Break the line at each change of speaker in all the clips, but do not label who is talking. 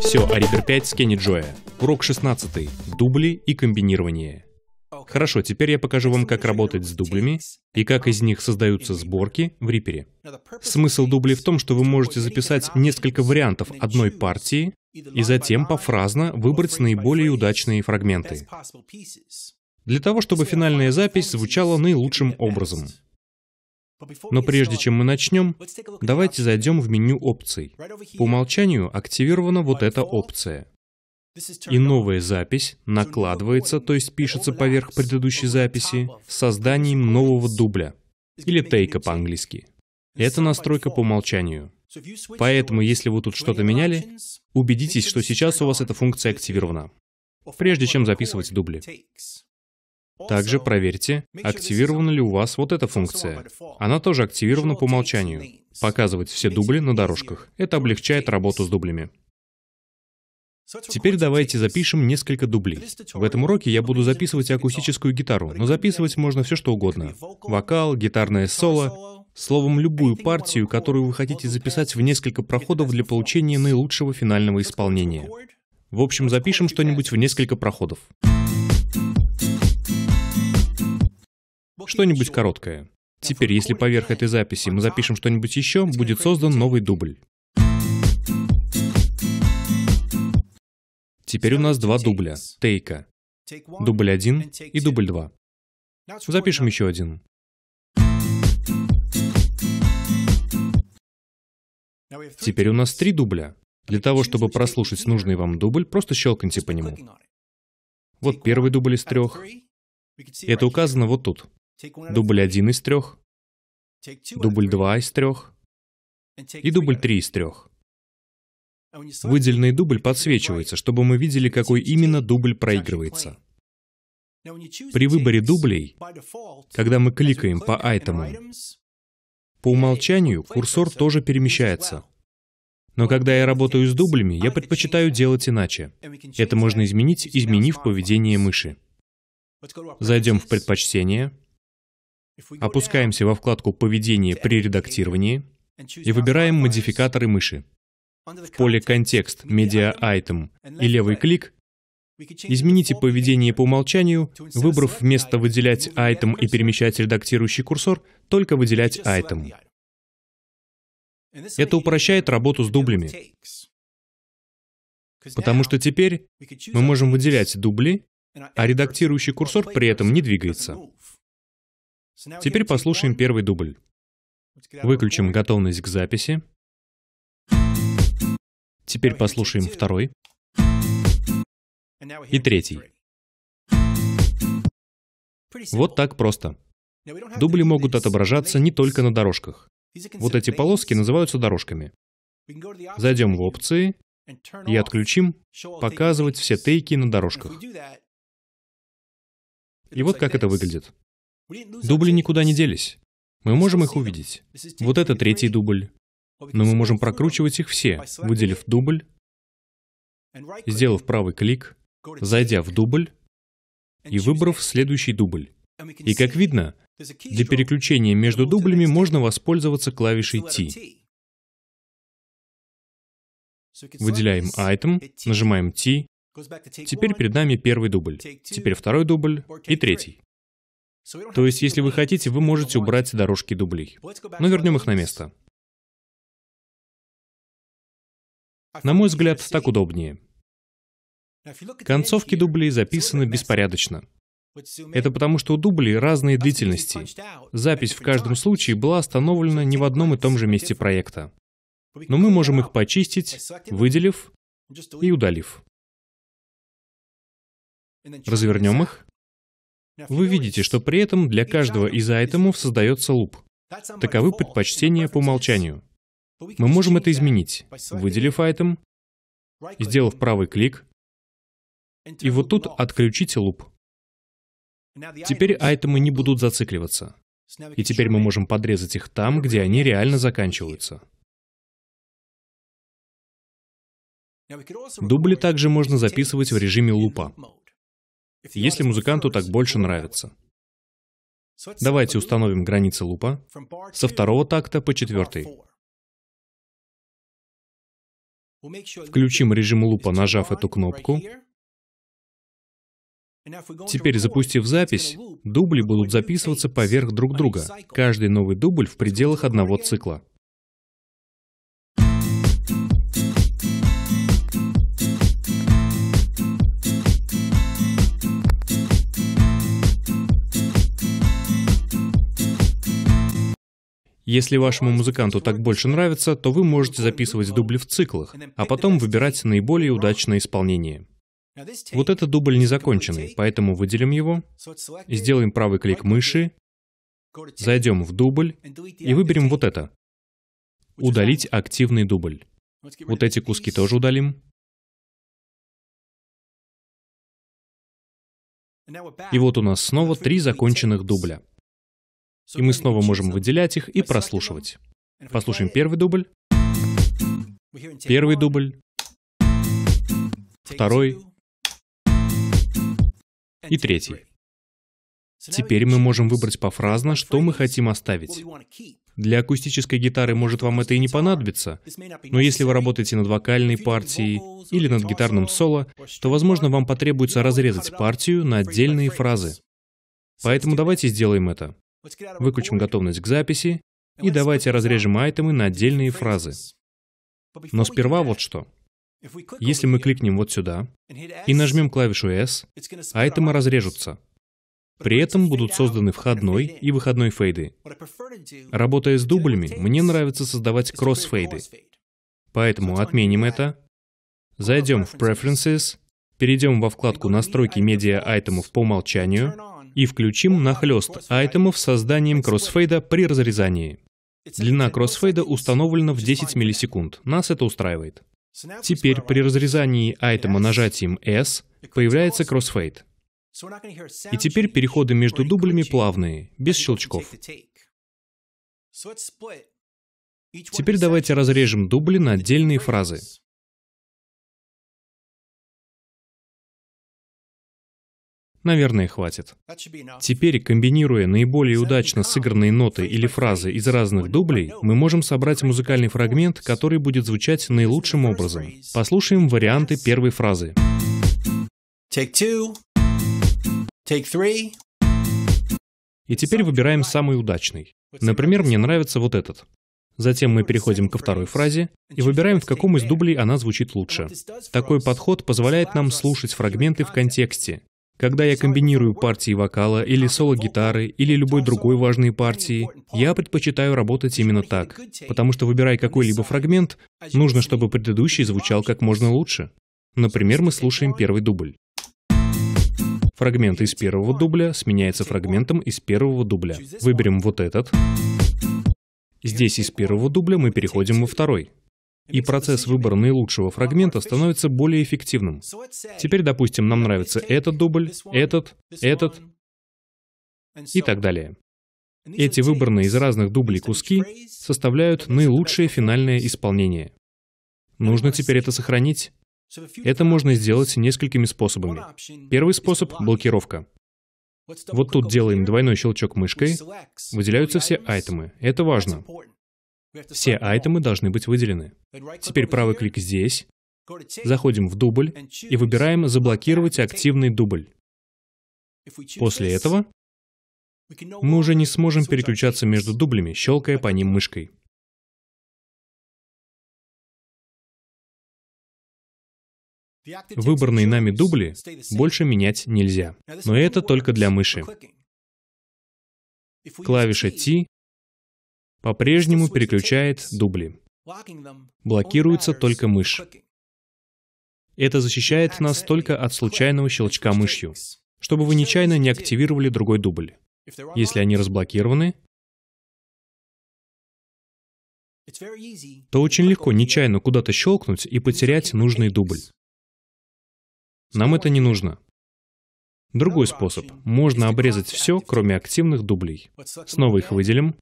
Все о Reaper 5 с Кенни Джоя. Урок 16. Дубли и комбинирование. Хорошо, теперь я покажу вам, как работать с дублями и как из них создаются сборки в Reaper. Смысл дублей в том, что вы можете записать несколько вариантов одной партии и затем пофразно выбрать наиболее удачные фрагменты. Для того, чтобы финальная запись звучала наилучшим образом. Но прежде чем мы начнем, давайте зайдем в меню опций. По умолчанию активирована вот эта опция. И новая запись накладывается, то есть пишется поверх предыдущей записи, с созданием нового дубля, или тейка по-английски. Это настройка по умолчанию. Поэтому, если вы тут что-то меняли, убедитесь, что сейчас у вас эта функция активирована, прежде чем записывать дубли. Также проверьте, активирована ли у вас вот эта функция. Она тоже активирована по умолчанию. Показывать все дубли на дорожках. Это облегчает работу с дублями. Теперь давайте запишем несколько дублей. В этом уроке я буду записывать акустическую гитару, но записывать можно все что угодно. Вокал, гитарное соло, словом, любую партию, которую вы хотите записать в несколько проходов для получения наилучшего финального исполнения. В общем, запишем что-нибудь в несколько проходов. что-нибудь короткое. Теперь, если поверх этой записи мы запишем что-нибудь еще, будет создан новый дубль. Теперь у нас два дубля, тейка. Дубль один и дубль два. Запишем еще один. Теперь у нас три дубля. Для того, чтобы прослушать нужный вам дубль, просто щелкните по нему. Вот первый дубль из трех. Это указано вот тут дубль один из трех, дубль два из трех и дубль три из трех. Выделенный дубль подсвечивается, чтобы мы видели, какой именно дубль проигрывается. При выборе дублей, когда мы кликаем по айтему, по умолчанию курсор тоже перемещается. Но когда я работаю с дублями, я предпочитаю делать иначе. Это можно изменить, изменив поведение мыши. Зайдем в предпочтение, Опускаемся во вкладку «Поведение при редактировании» и выбираем модификаторы мыши. В поле «Контекст» медиа Item» и левый клик Измените поведение по умолчанию, выбрав вместо «выделять item» и перемещать редактирующий курсор, только «выделять item». Это упрощает работу с дублями, потому что теперь мы можем выделять дубли, а редактирующий курсор при этом не двигается. Теперь послушаем первый дубль. Выключим готовность к записи. Теперь послушаем второй. И третий. Вот так просто. Дубли могут отображаться не только на дорожках. Вот эти полоски называются дорожками. Зайдем в опции и отключим «Показывать все тейки на дорожках». И вот как это выглядит.
Дубли
никуда не делись. Мы можем их увидеть. Вот это третий дубль. Но мы можем прокручивать их все, выделив дубль, сделав правый клик, зайдя в дубль и выбрав следующий дубль. И как видно, для переключения между дублями можно воспользоваться клавишей T. Выделяем item, нажимаем T. Теперь перед нами первый дубль, теперь второй дубль и третий. То есть, если вы хотите, вы можете убрать дорожки дублей. Но вернем их на
место. На мой взгляд, так удобнее. Концовки дублей записаны беспорядочно.
Это потому, что у дублей разные длительности. Запись в каждом случае была остановлена не в одном
и том же месте проекта. Но мы можем их почистить, выделив и удалив. Развернем их
вы видите, что при этом для каждого из айтемов создается луп. Таковы предпочтения по умолчанию. Мы можем это изменить, выделив айтем, сделав правый клик, и вот тут отключите луп. Теперь айтемы не будут зацикливаться. И теперь мы можем подрезать их там, где они реально заканчиваются. Дубли также можно записывать в режиме лупа если музыканту так больше нравится. Давайте установим границы лупа со второго такта по
четвертый. Включим режим лупа, нажав эту кнопку. Теперь, запустив запись,
дубли будут записываться поверх друг друга, каждый новый дубль в пределах одного цикла. Если вашему музыканту так больше нравится, то вы можете записывать дубли в циклах, а потом выбирать наиболее удачное исполнение. Вот этот дубль незаконченный, поэтому выделим его, сделаем правый клик мыши, зайдем в дубль и выберем вот это.
Удалить активный дубль. Вот эти куски тоже удалим. И вот у нас снова три законченных дубля. И мы снова можем выделять их и прослушивать.
Послушаем первый дубль. Первый дубль. Второй. И третий. Теперь мы можем выбрать пофразно, что мы хотим оставить. Для акустической гитары может вам это и не понадобиться, но если вы работаете над вокальной партией или над гитарным соло, то, возможно, вам потребуется разрезать партию на отдельные фразы. Поэтому давайте сделаем это. Выключим готовность к записи и давайте разрежем айтемы на отдельные фразы. Но сперва вот что. Если мы кликнем вот сюда и нажмем клавишу S, айтемы разрежутся. При этом будут созданы входной и выходной фейды. Работая с дублями, мне нравится создавать кроссфейды. Поэтому отменим это, зайдем в Preferences, перейдем во вкладку «Настройки медиа айтемов по умолчанию», и включим нахлест айтемов с созданием кроссфейда при разрезании. Длина кроссфейда установлена в 10 миллисекунд. Нас это устраивает. Теперь при разрезании айтема нажатием S появляется кроссфейд. И теперь переходы между дублями плавные, без щелчков.
Теперь давайте разрежем дубли на отдельные фразы. Наверное, хватит.
Теперь, комбинируя наиболее удачно сыгранные ноты или фразы из разных дублей, мы можем собрать музыкальный фрагмент, который будет звучать наилучшим образом. Послушаем варианты первой фразы.
Take two. Take three.
И теперь выбираем самый удачный. Например, мне нравится вот этот. Затем мы переходим ко второй фразе и выбираем, в каком из дублей она звучит лучше. Такой подход позволяет нам слушать фрагменты в контексте когда я комбинирую партии вокала или соло-гитары или любой другой важной партии, я предпочитаю работать именно так, потому что, выбирая какой-либо фрагмент, нужно, чтобы предыдущий звучал как можно лучше. Например, мы слушаем первый дубль. Фрагмент из первого дубля сменяется фрагментом из первого дубля. Выберем вот этот. Здесь из первого дубля мы переходим во второй и процесс выбора наилучшего фрагмента становится более эффективным. Теперь, допустим, нам нравится этот дубль, этот, этот и так далее. Эти выбранные из разных дублей куски составляют наилучшее финальное исполнение. Нужно теперь это сохранить. Это можно сделать несколькими способами. Первый способ — блокировка. Вот тут делаем двойной щелчок мышкой, выделяются все айтемы. Это важно. Все айтемы должны быть выделены. Теперь правый клик здесь, заходим в дубль и выбираем «Заблокировать активный дубль».
После этого мы уже не сможем переключаться между дублями, щелкая по ним мышкой.
Выбранные нами дубли
больше менять нельзя. Но это только для мыши. Клавиша T по-прежнему переключает дубли. Блокируется только мышь.
Это защищает нас только от случайного щелчка мышью, чтобы вы нечаянно не активировали другой дубль. Если они разблокированы, то очень легко нечаянно куда-то щелкнуть и потерять нужный дубль. Нам это не нужно. Другой способ. Можно обрезать все, кроме активных дублей. Снова их выделим,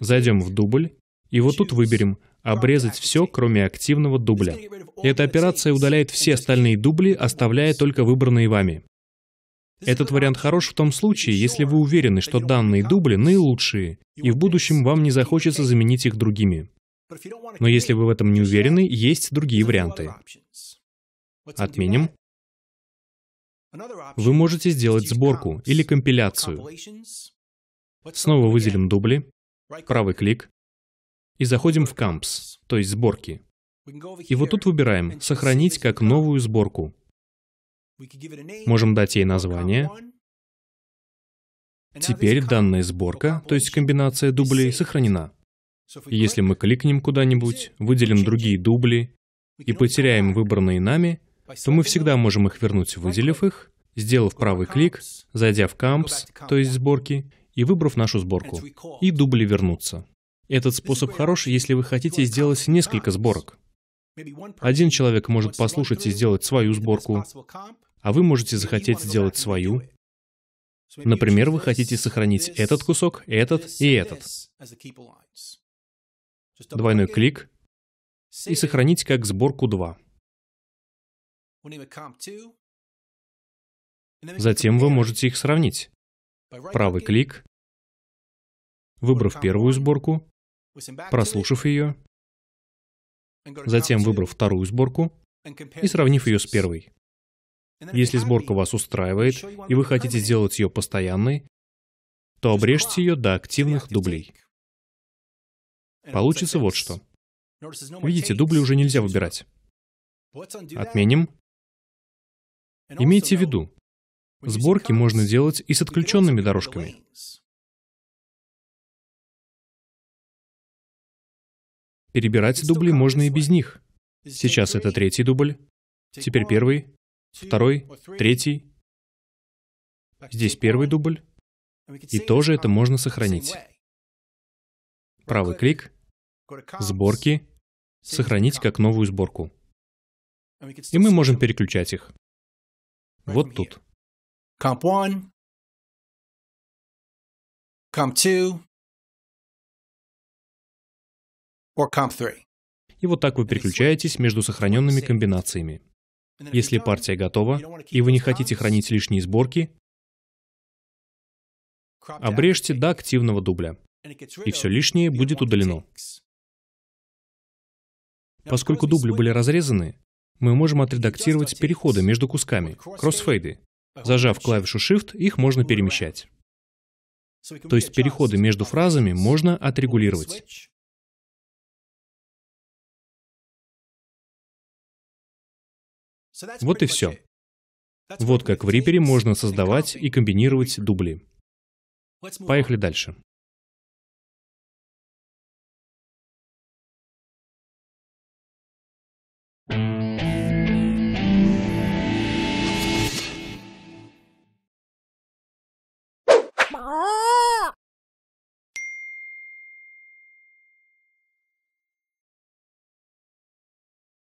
Зайдем в дубль, и вот тут выберем «Обрезать все, кроме активного дубля». Эта операция удаляет все остальные дубли, оставляя только выбранные вами. Этот вариант хорош в том случае, если вы уверены, что данные дубли наилучшие, и в будущем вам не захочется заменить их другими. Но если вы в этом не уверены, есть другие варианты.
Отменим. Вы можете сделать сборку или компиляцию. Снова выделим дубли правый клик
и заходим в Camps, то есть сборки. И вот тут выбираем «Сохранить как новую сборку». Можем дать ей название. Теперь данная сборка, то есть комбинация дублей, сохранена. Если мы кликнем куда-нибудь, выделим другие дубли и потеряем выбранные нами, то мы всегда можем их вернуть, выделив их, сделав правый клик, зайдя в Camps, то есть сборки, и выбрав нашу сборку, и дубли вернуться. Этот способ хорош, если вы хотите сделать несколько сборок. Один человек может послушать и сделать свою сборку, а вы можете захотеть сделать свою. Например, вы хотите сохранить этот кусок, этот и этот.
Двойной клик и сохранить как сборку 2. Затем вы можете их сравнить правый клик, выбрав первую сборку, прослушав ее, затем выбрав вторую сборку и
сравнив ее с первой. Если сборка вас устраивает, и вы хотите сделать ее постоянной, то обрежьте ее до активных дублей. Получится вот что. Видите, дубли уже нельзя выбирать.
Отменим. Имейте в виду, Сборки можно делать и с отключенными дорожками. Перебирать дубли можно и без них. Сейчас это третий дубль,
теперь первый, второй, третий. Здесь первый дубль. И тоже это можно сохранить. Правый клик,
сборки, сохранить как новую сборку. И мы можем переключать их. Вот тут. Comp 1, Comp 2, or Comp 3. И вот так вы переключаетесь между сохраненными комбинациями.
Если партия готова, и вы не хотите хранить лишние сборки, обрежьте до активного дубля, и все лишнее будет удалено. Поскольку дубли были разрезаны, мы можем отредактировать переходы между кусками, кроссфейды, Зажав клавишу Shift, их можно
перемещать. То есть переходы между фразами можно отрегулировать. Вот и все. Вот как в Reaper можно создавать и комбинировать дубли. Поехали дальше.